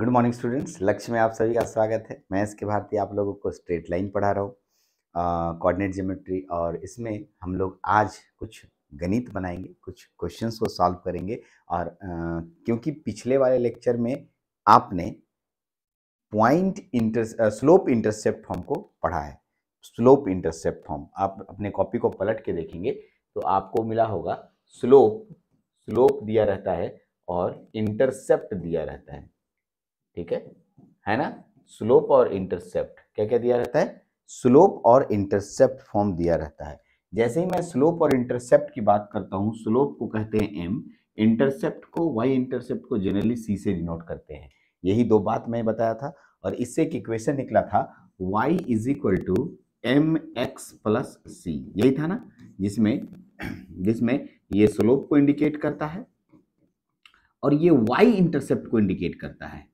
good morning students लक्ष्य में आप सभी का स्वागत है मैं इसके भारतीय आप लोगों को स्ट्रेट लाइन पढ़ा रहा हूँ कोऑर्डिनेट ज्योमेट्री और इसमें हम लोग आज कुछ गणित बनाएंगे कुछ क्वेश्चंस को सॉल्व करेंगे और आ, क्योंकि पिछले वाले लेक्चर में आपने point inter slope intercept form को पढ़ा है स्लोप इंटरसेप्ट फॉर्म आप अपने कॉपी को पलट के देखेंगे तो आपको मिला होगा स्लोप स्लोप दिया रहता है और इंटरसेप्ट दिया रहता है ठीक है है ना स्लोप और इंटरसेप्ट क्या क्या दिया रहता है स्लोप और इंटरसेप्ट फॉर्म दिया रहता है जैसे ही मैं स्लोप और इंटरसेप्ट की बात करता हूँ स्लोप को कहते हैं एम इंटरसेप्ट को वाई इंटरसेप्ट को जनरली सी से डिनोट करते हैं यही दो बात मैं बताया था और इससे एक इक्वेशन निकला था Y is equal to M X plus C यही था ना जिसमें जिसमें ये स्लोप को इंडिकेट करता है और ये वाई इंटरसेप्ट को इंडिकेट करता है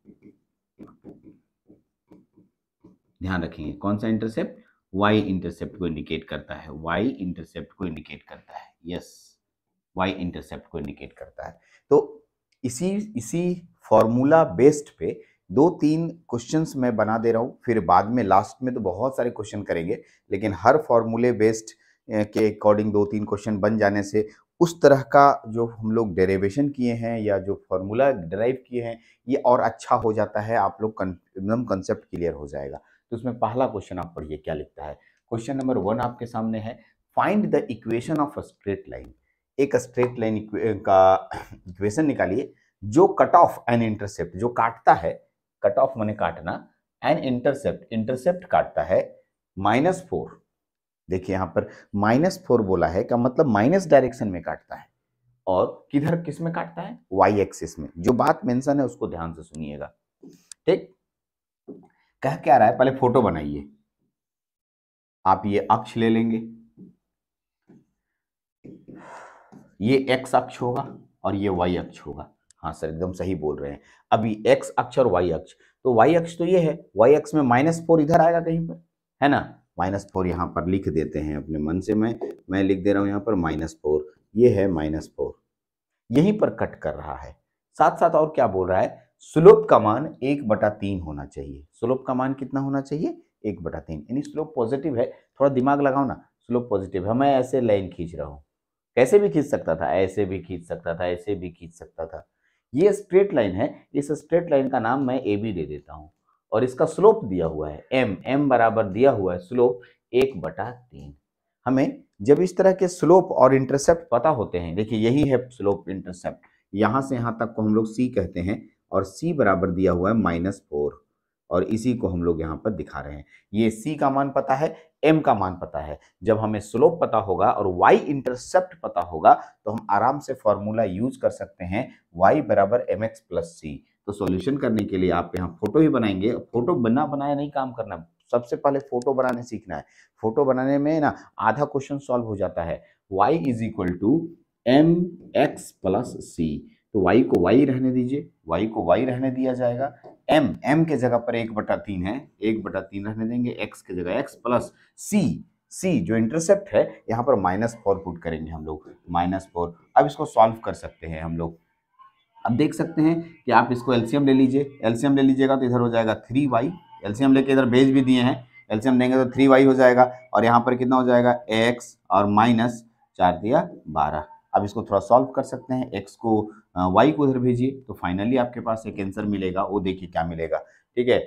ध्यान रखेंगे कौन सा इंटरसेप्ट वाई इंटरसेप्ट को इंडिकेट करता है वाई इंटरसेप्ट को इंडिकेट करता है यस वाई इंटरसेप्ट को इंडिकेट करता है तो इसी इसी फॉर्मूला बेस्ड पे दो तीन क्वेश्चंस मैं बना दे रहा हूँ फिर बाद में लास्ट में तो बहुत सारे क्वेश्चन करेंगे लेकिन हर फॉर्मूले बेस्ड के अकॉर्डिंग दो तीन क्वेश्चन बन जाने से उस तरह का जो हम लोग डेरेवेशन किए हैं या जो फॉर्मूला ड्राइव किए हैं ये और अच्छा हो जाता है आप लोग एकदम कंसेप्ट क्लियर हो जाएगा तो उसमें पहला क्वेश्चन आप पढ़िए क्या लिखता है क्वेश्चन नंबर वन आपके सामने है find the equation of a straight line एक स्ट्रेट लाइन का इक्वेशन निकालिए जो कट ऑफ एन इंटरसेप्ट जो काटता है कट ऑफ मैंने काटना एन इंटरसेप्ट इंटरसेप्ट काटता है माइनस फोर देखिए यहां पर माइनस फोर बोला है का मतलब माइनस डायरेक्शन में काटता है और किधर किस में काटता है वाई एक्सिस में जो बात मेंशन है उसको ध्यान से सुनिएगा ठीक कह क्या रहा है पहले फोटो बनाइए आप ये अक्ष ले लेंगे ये एक्स अक्ष होगा और ये वाई अक्ष होगा हाँ सर एकदम सही बोल रहे हैं अभी एक्स अक्ष और वाई अक्ष तो वाई अक्ष तो ये है वाई अक्ष में माइनस फोर इधर आएगा कहीं पर है ना माइनस फोर यहाँ पर लिख देते हैं अपने मन से मैं मैं लिख दे रहा हूँ यहाँ पर माइनस फोर ये है माइनस फोर यहीं पर कट कर रहा है साथ साथ और क्या बोल रहा है स्लोप का मान एक बटा तीन होना चाहिए स्लोप का मान कितना होना चाहिए एक बटा तीन यानी स्लोप पॉजिटिव है थोड़ा दिमाग लगाओ ना स्लोप पॉजिटिव है मैं ऐसे लाइन खींच रहा हूँ कैसे भी खींच सकता था ऐसे भी खींच सकता था ऐसे भी खींच सकता था ये स्ट्रेट लाइन है इस स्ट्रेट लाइन का नाम मैं ए बी दे देता हूँ और इसका स्लोप दिया हुआ है एम एम बराबर दिया हुआ है स्लोप एक बटा तीन हमें जब इस तरह के स्लोप और इंटरसेप्ट पता होते हैं देखिए यही है स्लोप इंटरसेप्ट यहाँ से यहाँ तक को हम लोग सी कहते हैं और c बराबर दिया हुआ है माइनस फोर और इसी को हम लोग यहाँ पर दिखा रहे हैं ये c का मान पता है m का मान पता है जब हमें स्लोप पता होगा और y इंटरसेप्ट पता होगा तो हम आराम से फॉर्मूला यूज कर सकते हैं y बराबर एम एक्स प्लस सी तो सॉल्यूशन करने के लिए आप यहाँ फोटो ही बनाएंगे फोटो बना बनाया नहीं काम करना सबसे पहले फोटो बनाने सीखना है फोटो बनाने में ना आधा क्वेश्चन सॉल्व हो जाता है y is equal to M X plus C तो वाई को वाई रहने दीजिए वाई को वाई रहने दिया जाएगा एम एम के जगह पर एक बटा तीन है एक बटा तीन रहने देंगे एक्स के जगह एक्स प्लस सी सी जो इंटरसेप्ट है यहाँ पर माइनस फोर पुट करेंगे हम लोग माइनस फोर अब इसको सॉल्व कर सकते हैं हम लोग अब देख सकते हैं कि आप इसको एल्सियम ले लीजिए एल्सियम ले लीजिएगा तो इधर हो जाएगा थ्री वाई एल्सियम लेके इधर भेज भी दिए हैं एल्सियम लेंगे तो थ्री वाई हो जाएगा और यहाँ पर कितना हो जाएगा एक्स और माइनस चार दिया बारह अब इसको थोड़ा सॉल्व कर सकते हैं एक्स को वाई को उधर भेजिए तो फाइनली आपके पास एक आंसर मिलेगा वो देखिए क्या मिलेगा ठीक है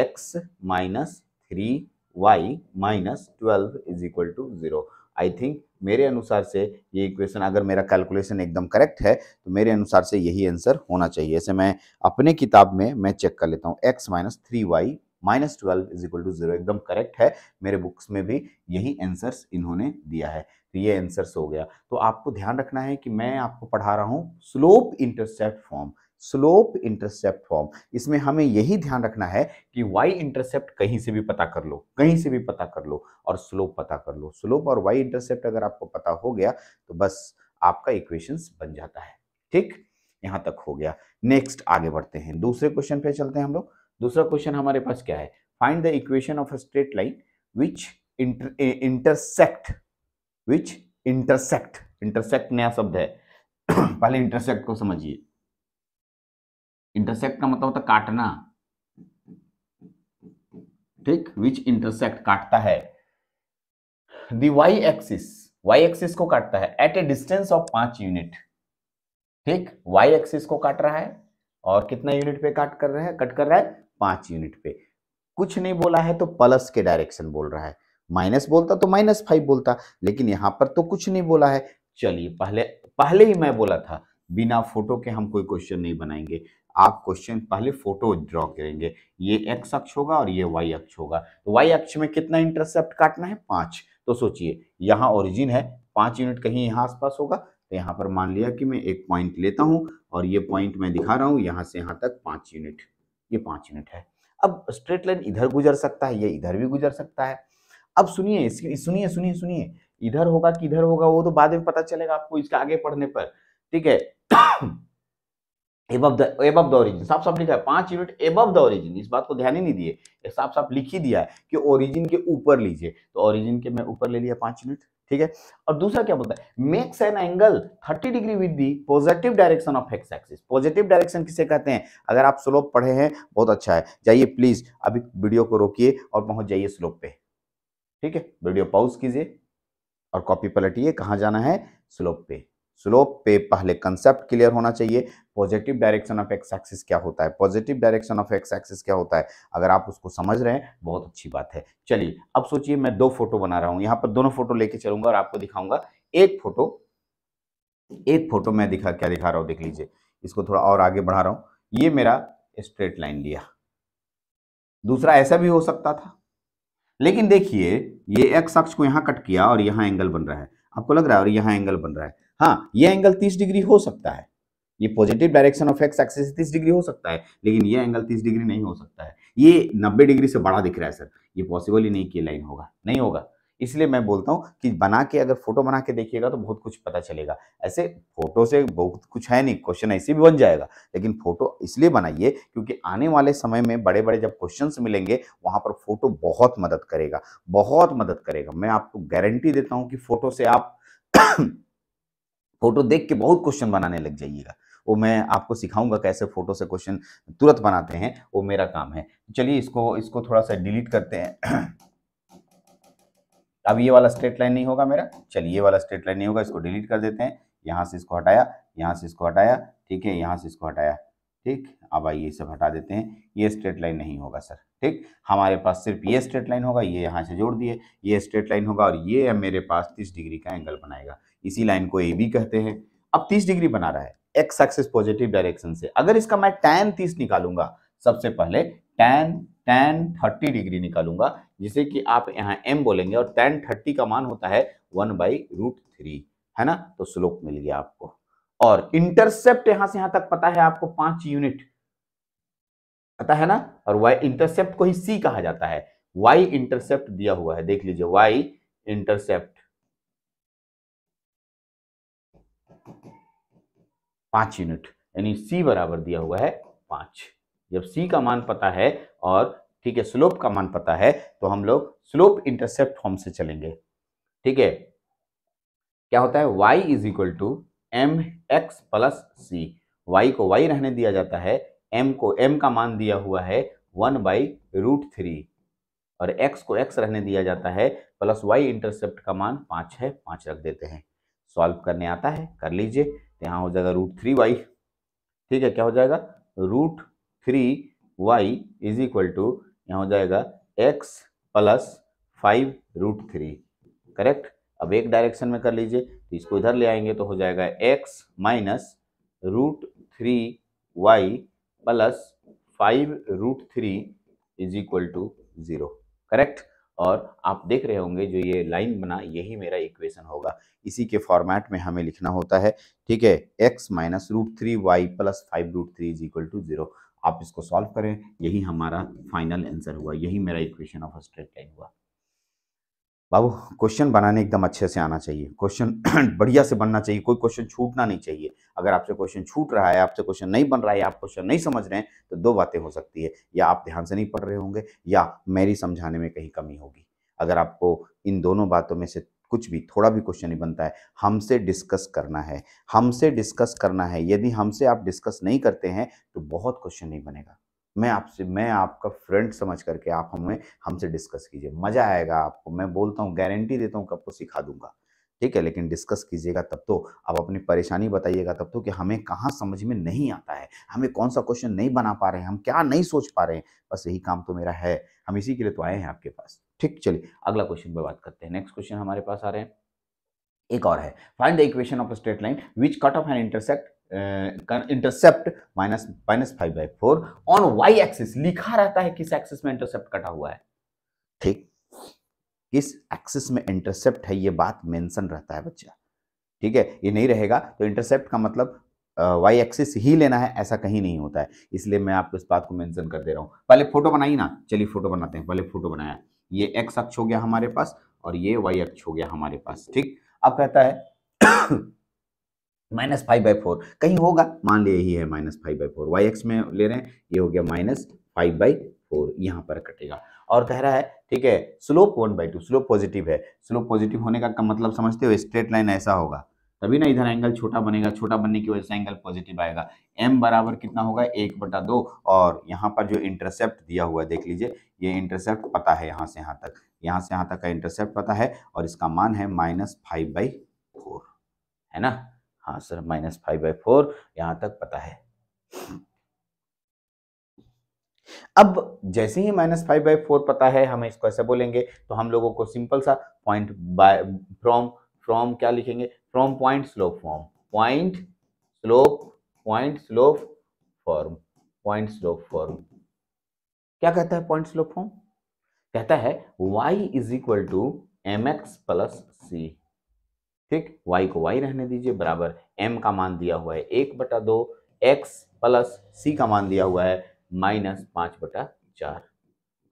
X minus three Y minus twelve is equal to zero I think मेरे अनुसार से ये इक्वेशन अगर मेरा कैलकुलेशन एकदम करेक्ट है तो मेरे अनुसार से यही आंसर होना चाहिए ऐसे मैं अपने किताब में मैं चेक कर लेता हूँ X minus three Y minus twelve is equal to zero एकदम करेक्ट है मेरे बुक्स में भी यही आंसर्स इन्होंने दिया है तो ये आंसर्स हो गया तो आपको ध्यान रखना है कि मैं आपको पढ़ा रहा हूँ slope intercept form slope intercept form इसमें हमें यही ध्यान रखना है कि वाई इंटरसेप्ट कहीं से भी पता कर लो कहीं से भी पता कर लो और स्लोप पता कर लो स्लोप और वाई इंटरसेप्ट अगर आपको पता हो गया तो बस आपका इक्वेशंस बन जाता है ठीक यहां तक हो गया नेक्स्ट आगे बढ़ते हैं दूसरे क्वेश्चन पे चलते हैं हम लोग दूसरा क्वेश्चन हमारे पास क्या है find the equation of a straight line which intersect which intersect intersect नया शब्द है पहले इंटरसेक्ट को समझिए इंटरसेक्ट का मतलब होता काटना ठीक विच इंटरसेक्ट काटता है the Y axis Y axis को काटता है एट ए डिस्टेंस ऑफ पांच यूनिट ठीक वाई एक्सिस को काट रहा है और कितना यूनिट पे काट कर रहा है कट कर रहा है पाँच यूनिट पे कुछ नहीं बोला है तो प्लस के डायरेक्शन बोल रहा है माइनस बोलता तो माइनस फाइव बोलता लेकिन यहाँ पर तो कुछ नहीं बोला है चलिए पहले पहले ही मैं बोला था बिना फोटो के हम कोई क्वेश्चन नहीं बनाएंगे आप क्वेश्चन पहले फोटो ड्रॉ करेंगे ये एक्स अक्ष होगा और ये वाई अक्ष होगा तो वाई अक्ष में कितना इंटरसेप्ट काटना है पाँच तो सोचिए यहाँ ओरिजिन है पाँच यूनिट कहीं यहाँ आसपास होगा तो यहाँ पर मान लिया कि मैं एक पॉइंट लेता हूँ और ये पॉइंट मैं दिखा रहा हूँ यहाँ से यहाँ तक पाँच यूनिट ये पाँच यूनिट है अब स्ट्रेट लाइन इधर गुजर सकता है ये इधर भी गुजर सकता है अब सुनिए सुनिए सुनिए सुनिए इधर होगा कि इधर होगा वो तो बाद में पता चलेगा आपको इसके आगे पढ़ने पर ठीक है एबव द ओरिजिन साफ साफ लिखा है पांच यूनिट एबव द ओरिजिन इस बात को ध्यान ही नहीं दिए साफ साफ लिख ही दिया है कि ओरिजिन के ऊपर लीजिए तो ओरिजिन के मैं ऊपर ले लिया पांच यूनिट ठीक है और दूसरा क्या बोलता है makes an angle 30 degree with the positive direction of X axis positive direction किसे कहते हैं अगर आप स्लोप पढ़े हैं बहुत अच्छा है जाइए प्लीज अभी वीडियो को रोकिए और पहुंच जाइए स्लोप पे ठीक है वीडियो पॉज कीजिए और कॉपी पलटिए कहाँ जाना है स्लोप पे स्लोप पे पहले कंसेप्ट क्लियर होना चाहिए positive direction of X axis क्या होता है positive direction of X axis क्या होता है अगर आप उसको समझ रहे हैं बहुत अच्छी बात है चलिए अब सोचिए मैं दो फोटो बना रहा हूँ यहाँ पर दोनों फोटो लेके चलूंगा और आपको दिखाऊंगा एक फोटो एक फोटो मैं दिखा क्या दिखा रहा हूँ देख लीजिए इसको थोड़ा और आगे बढ़ा रहा हूँ ये मेरा स्ट्रेट लाइन लिया दूसरा ऐसा भी हो सकता था लेकिन देखिए ये एक्स अक्ष को यहाँ कट किया और यहाँ एंगल बन रहा है आपको लग रहा है और यहाँ एंगल बन रहा है हाँ ये एंगल तीस डिग्री हो सकता है ये positive direction of X axis तीस डिग्री हो सकता है लेकिन ये एंगल तीस डिग्री नहीं हो सकता है ये नब्बे डिग्री से बड़ा दिख रहा है सर ये पॉसिबल ही नहीं कि लाइन होगा नहीं होगा इसलिए मैं बोलता हूँ कि बना के अगर फोटो बना के देखिएगा तो बहुत कुछ पता चलेगा ऐसे फोटो से बहुत कुछ है नहीं क्वेश्चन ऐसे भी बन जाएगा लेकिन फोटो इसलिए बनाइए क्योंकि आने वाले समय में बड़े बड़े जब क्वेश्चन मिलेंगे वहाँ पर फोटो बहुत मदद करेगा बहुत मदद करेगा मैं आपको गारंटी देता हूँ कि फोटो से आप फोटो देख के बहुत क्वेश्चन बनाने लग जाइएगा वो मैं आपको सिखाऊंगा कैसे फोटो से क्वेश्चन तुरंत बनाते हैं वो मेरा काम है चलिए इसको इसको थोड़ा सा डिलीट करते हैं अब ये वाला स्ट्रेट लाइन नहीं होगा मेरा चलिए ये वाला स्ट्रेट लाइन नहीं होगा इसको डिलीट कर देते हैं यहाँ से इसको हटाया यहाँ से इसको हटाया ठीक है यहाँ से इसको हटाया ठीक अब आइए सब हटा देते हैं ये स्ट्रेट लाइन नहीं होगा सर ठीक हमारे पास सिर्फ ये स्ट्रेट लाइन होगा ये यहाँ से जोड़ दिए ये स्ट्रेट लाइन होगा और ये मेरे पास तीस डिग्री का एंगल बनाएगा इसी लाइन को ए बी कहते हैं अब तीस डिग्री बना रहा है एक्स एक्सिस पॉजिटिव डायरेक्शन से अगर इसका मैं टैन तीस निकालूंगा सबसे पहले टैन टैन थर्टी डिग्री निकालूंगा जिसे कि आप यहाँ एम बोलेंगे और टैन थर्टी का मान होता है वन बाई रूट थ्री है ना तो स्लोप मिल गया आपको और इंटरसेप्ट यहां से यहां तक पता है आपको पांच यूनिट पता है ना और वाई इंटरसेप्ट को ही सी कहा जाता है वाई इंटरसेप्ट दिया हुआ है देख लीजिए वाई इंटरसेप्ट पाँच यूनिट यानी सी बराबर दिया हुआ है पाँच जब सी का मान पता है और ठीक है स्लोप का मान पता है तो हम लोग स्लोप इंटरसेप्ट फॉर्म से चलेंगे ठीक है क्या होता है y is equal to M X plus C Y को y रहने दिया जाता है m को m का मान दिया हुआ है वन बाई रूट थ्री और x को x रहने दिया जाता है प्लस y इंटरसेप्ट का मान पाँच है पाँच रख देते हैं सॉल्व करने आता है कर लीजिए यहाँ हो जाएगा रूट थ्री वाई ठीक है क्या हो जाएगा root three Y is equal to यहाँ हो जाएगा x plus five root three correct अब एक डायरेक्शन में कर लीजिए तो इसको इधर ले आएंगे तो हो जाएगा X minus root three Y plus five root three is equal to zero correct और आप देख रहे होंगे जो ये लाइन बना यही मेरा इक्वेशन होगा इसी के फॉर्मेट में हमें लिखना होता है ठीक है X minus root three Y plus five root three is equal to zero आप इसको सॉल्व करें यही हमारा फाइनल आंसर हुआ यही मेरा इक्वेशन ऑफ स्ट्रेट लाइन हुआ बाबू क्वेश्चन बनाने एकदम अच्छे से आना चाहिए क्वेश्चन बढ़िया से बनना चाहिए कोई क्वेश्चन छूटना नहीं चाहिए अगर आपसे क्वेश्चन छूट रहा है आपसे क्वेश्चन नहीं बन रहा है आप क्वेश्चन नहीं समझ रहे हैं तो दो बातें हो सकती है या आप ध्यान से नहीं पढ़ रहे होंगे या मेरी समझाने में कहीं कमी होगी अगर आपको इन दोनों बातों में से कुछ भी थोड़ा भी क्वेश्चन नहीं बनता है हमसे डिस्कस करना है हमसे डिस्कस करना है यदि हमसे आप डिस्कस नहीं करते हैं तो बहुत क्वेश्चन नहीं बनेगा मैं आपसे मैं आपका फ्रेंड समझ करके आप हमें हमसे डिस्कस कीजिए मज़ा आएगा आपको मैं बोलता हूँ गारंटी देता हूँ कि आपको सिखा दूंगा ठीक है लेकिन डिस्कस कीजिएगा तब तो आप अपनी परेशानी बताइएगा तब तो कि हमें कहाँ समझ में नहीं आता है हमें कौन सा क्वेश्चन नहीं बना पा रहे हैं हम क्या नहीं सोच पा रहे हैं बस यही काम तो मेरा है हम इसी के लिए तो आए हैं आपके पास ठीक चलिए अगला क्वेश्चन पर बात करते हैं नेक्स्ट क्वेश्चन हमारे पास आ रहे हैं एक और है find the equation of straight line which cut off and intersect intercept minus minus five by four on Y axis लिखा रहता है किस एक्सिस में इंटरसेप्ट कटा हुआ है ठीक किस एक्सिस में इंटरसेप्ट है ये बात मेंशन रहता है बच्चा ठीक है ये नहीं रहेगा तो इंटरसेप्ट का मतलब वाई uh, एक्सिस ही लेना है ऐसा कहीं नहीं होता है इसलिए मैं आपको इस बात को मेंशन कर दे रहा हूँ पहले फोटो बनाइए ना चलिए फोटो बनाते हैं पहले फोटो बनाया ये एक्स अक्ष हो गया हमारे पास और ये वाई अक्ष हो गया हमारे पास ठीक अब कहता है माइनस फाइव बाई फोर कहीं होगा मान लिया यही है minus five by four Y X में ले रहे हैं ये हो गया माइनस फाइव बाई फोर यहाँ पर कटेगा और कह रहा है ठीक है slope one by two slope positive है स्लोप पॉजिटिव होने का मतलब समझते हो स्ट्रेट लाइन ऐसा होगा तभी ना इधर एंगल छोटा बनेगा छोटा बनने की वजह से एंगल पॉजिटिव आएगा एम बराबर कितना होगा एक बटा दो और यहाँ पर जो इंटरसेप्ट दिया हुआ देख लीजिए ये इंटरसेप्ट पता है यहाँ से यहाँ तक यहाँ से यहाँ तक का इंटरसेप्ट पता है और इसका मान है माइनस फाइव बाई फोर है ना हाँ sir minus five by four यहाँ तक पता है अब जैसे ही माइनस फाइव बाई फोर पता है हमें इसको ऐसे बोलेंगे तो हम लोगों को सिंपल सा पॉइंट बाय फ्रॉम फ्रॉम क्या लिखेंगे from point slope form point slope point slope form point slope form क्या कहता है पॉइंट स्लोप फॉर्म कहता है y is equal to M X plus C ठीक y को y रहने दीजिए बराबर m का मान दिया हुआ है एक बटा दो एक्स प्लस सी का मान दिया हुआ है माइनस पाँच बटा चार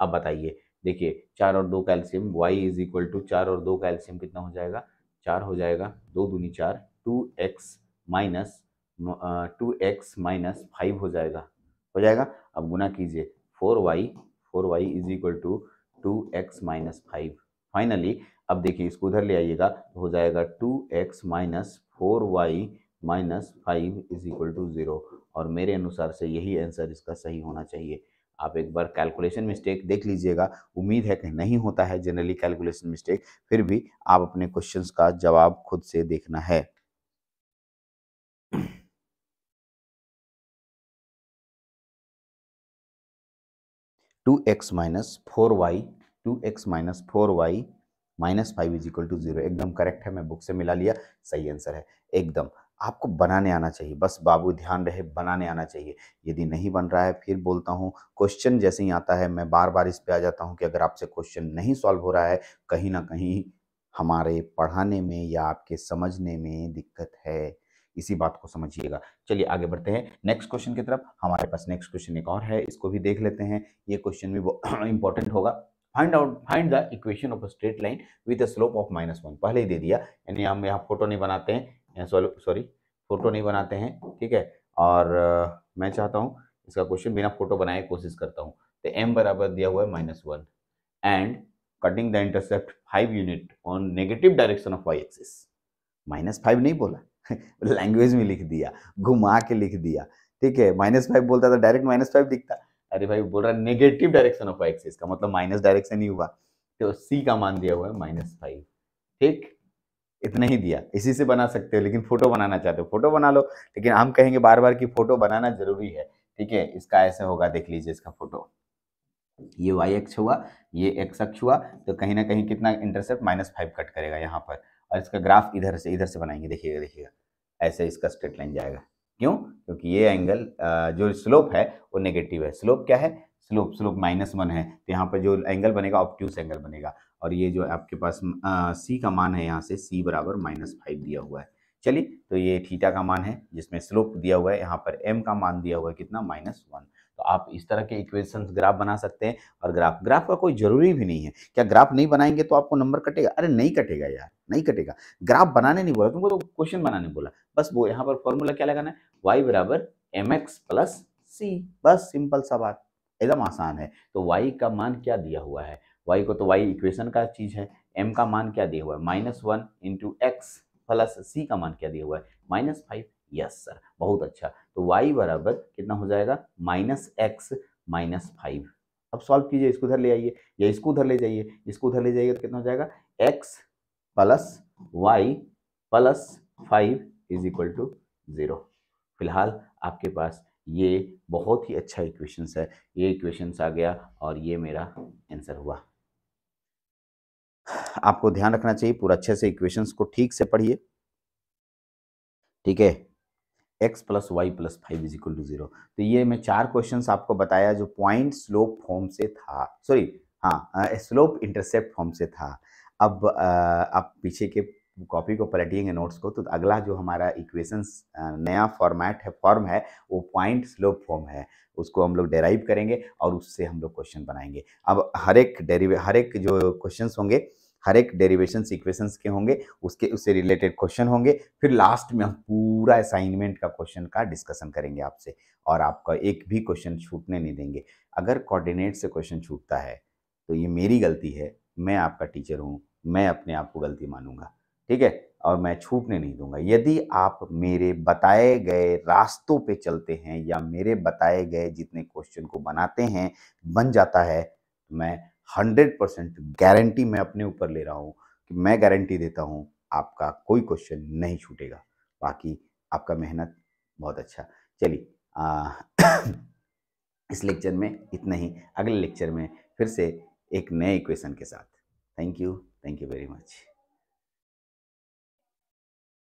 अब बताइए देखिए चार और दो calcium y is equal to चार और दो कैल्शियम कितना हो जाएगा चार हो जाएगा दो दूनी चार two X minus two X minus five हो जाएगा हो जाएगा अब गुना कीजिए four Y four Y is equal to two X minus five finally अब देखिए इसको उधर ले आइएगा तो हो जाएगा two X minus four Y minus five is equal to zero और मेरे अनुसार से यही आंसर इसका सही होना चाहिए आप एक बार कैलकुलेशन मिस्टेक देख लीजिएगा उम्मीद है कि नहीं होता है जनरली कैलकुलेशन मिस्टेक फिर भी आप अपने क्वेश्चंस का जवाब खुद से देखना है two X minus four Y two X minus four Y minus five is equal to zero एकदम करेक्ट है मैं बुक से मिला लिया सही आंसर है एकदम आपको बनाने आना चाहिए बस बाबू ध्यान रहे बनाने आना चाहिए यदि नहीं बन रहा है फिर बोलता हूँ क्वेश्चन जैसे ही आता है मैं बार बार इस पर आ जाता हूँ कि अगर आपसे क्वेश्चन नहीं सॉल्व हो रहा है कहीं ना कहीं हमारे पढ़ाने में या आपके समझने में दिक्कत है इसी बात को समझिएगा चलिए आगे बढ़ते हैं नेक्स्ट क्वेश्चन की तरफ हमारे पास नेक्स्ट क्वेश्चन एक और है इसको भी देख लेते हैं ये क्वेश्चन भी इंपॉर्टेंट होगा find out find the equation of a straight line with a slope of minus one पहले ही दे दिया यानी हम यहाँ फोटो नहीं बनाते हैं सॉरी फ़ोटो नहीं बनाते हैं ठीक है और मैं चाहता हूँ इसका क्वेश्चन बिना फोटो बनाए कोशिश करता हूँ तो एम बराबर दिया हुआ है minus one and cutting the intercept five unit on negative direction of Y axis minus five नहीं बोला लैंग्वेज में लिख दिया घुमा के लिख दिया ठीक है माइनस फाइव बोलता था डायरेक्ट माइनस फाइव दिखता अरे भाई बोल रहा है negative direction of Y axis का मतलब माइनस डायरेक्शन ही हुआ तो सी का मान दिया हुआ है माइनस फाइव ठीक इतना ही दिया इसी से बना सकते हो लेकिन फोटो बनाना चाहते हो फोटो बना लो लेकिन हम कहेंगे बार बार कि फोटो बनाना जरूरी है ठीक है इसका ऐसे होगा देख लीजिए इसका फोटो ये वाई एक्स हुआ ये एक्स अक्ष हुआ तो कहीं ना कहीं कितना इंटरसेप्ट माइनस फाइव कट करेगा यहाँ पर और इसका ग्राफ इधर से इधर से बनाएंगे देखिएगा देखिएगा ऐसे इसका स्ट्रेट लाइन जाएगा क्यों क्योंकि ये एंगल जो स्लोप है वो नेगेटिव है स्लोप क्या है स्लोप स्लोप माइनस वन है तो यहाँ पर जो एंगल बनेगा ऑप्ट्यूस एंगल बनेगा और ये जो आपके पास सी का मान है यहाँ से सी बराबर माइनस फाइव दिया हुआ है चलिए तो ये थीटा का मान है जिसमें स्लोप दिया हुआ है यहाँ पर एम का मान दिया हुआ है कितना माइनस वन तो आप इस तरह के इक्वेशन ग्राफ बना सकते हैं और ग्राफ ग्राफ का कोई जरूरी भी नहीं है क्या ग्राफ नहीं बनाएंगे तो आपको नंबर कटेगा अरे नहीं कटेगा यार नहीं कटेगा ग्राफ बनाने नहीं बोला तुमको तो क्वेश्चन बनाने बोला बस वो यहाँ पर फॉर्मूला क्या लगाना है वाई बराबर एम एक्स प्लस सी बस सिंपल सा बात एकदम आसान है तो वाई का मान क्या दिया हुआ है वाई को तो वाई इक्वेशन का चीज़ है एम का मान क्या दिया हुआ है minus one into x plus c का मान क्या दिया हुआ है माइनस फाइव यस सर बहुत अच्छा तो वाई बराबर कितना हो जाएगा माइनस एक्स माइनस फाइव अब सॉल्व कीजिए इसको उधर ले आइए या इसको उधर ले जाइए इसको उधर ले जाइए तो कितना हो जाएगा x plus y plus five is equal to zero फिलहाल आपके पास ये बहुत ही अच्छा इक्वेशंस है ये इक्वेशंस आ गया और ये मेरा आंसर हुआ आपको ध्यान रखना चाहिए पूरा अच्छे से इक्वेशंस को ठीक से पढ़िए ठीक है x plus y plus five is equal to zero तो ये मैं चार क्वेश्चंस आपको बताया जो पॉइंट स्लोप फॉर्म से था सॉरी हाँ स्लोप इंटरसेप्ट फॉर्म से था अब आ, आप पीछे के कॉपी को पलटिएंगे नोट्स को तो अगला जो हमारा इक्वेशंस नया फॉर्मेट है फॉर्म है वो पॉइंट स्लोप फॉर्म है उसको हम लोग डेराइव करेंगे और उससे हम लोग क्वेश्चन बनाएंगे अब हर एक डेरीवे हर एक जो क्वेश्चंस होंगे हर एक डेरिवेशन इक्वेशंस के होंगे उसके उससे रिलेटेड क्वेश्चन होंगे फिर लास्ट में हम पूरा असाइनमेंट का क्वेश्चन का डिस्कशन करेंगे आपसे और आपका एक भी क्वेश्चन छूटने नहीं देंगे अगर कोऑर्डिनेट से क्वेश्चन छूटता है तो ये मेरी गलती है मैं आपका टीचर हूँ मैं अपने आप को गलती मानूंगा ठीक है और मैं छूटने नहीं दूंगा यदि आप मेरे बताए गए रास्तों पे चलते हैं या मेरे बताए गए जितने क्वेश्चन को बनाते हैं बन जाता है तो मैं हंड्रेड परसेंट गारंटी मैं अपने ऊपर ले रहा हूँ कि मैं गारंटी देता हूँ आपका कोई क्वेश्चन नहीं छूटेगा बाकी आपका मेहनत बहुत अच्छा चलिए इस लेक्चर में इतना ही अगले लेक्चर में फिर से एक नए इक्वेशन के साथ thank you thank you very much